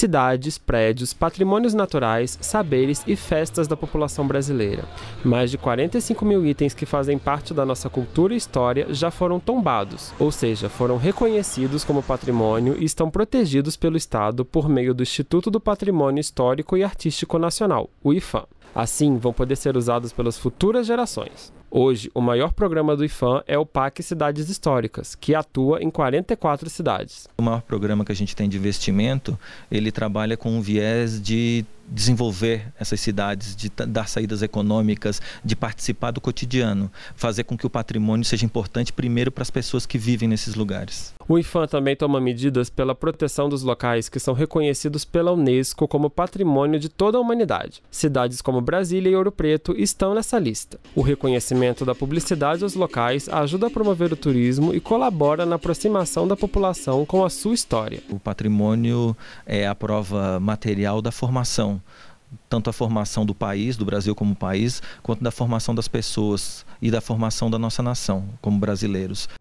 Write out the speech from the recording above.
cidades, prédios, patrimônios naturais, saberes e festas da população brasileira. Mais de 45 mil itens que fazem parte da nossa cultura e história já foram tombados, ou seja, foram reconhecidos como patrimônio e estão protegidos pelo Estado por meio do Instituto do Patrimônio Histórico e Artístico Nacional, o IFAM. Assim, vão poder ser usados pelas futuras gerações. Hoje, o maior programa do IFAM é o PAC Cidades Históricas, que atua em 44 cidades. O maior programa que a gente tem de investimento, ele trabalha com um viés de desenvolver essas cidades, de dar saídas econômicas, de participar do cotidiano, fazer com que o patrimônio seja importante primeiro para as pessoas que vivem nesses lugares. O IFAM também toma medidas pela proteção dos locais que são reconhecidos pela Unesco como patrimônio de toda a humanidade. Cidades como Brasília e Ouro Preto estão nessa lista. O reconhecimento da publicidade aos locais ajuda a promover o turismo e colabora na aproximação da população com a sua história. O patrimônio é a prova material da formação tanto a formação do país, do Brasil como país, quanto da formação das pessoas e da formação da nossa nação como brasileiros.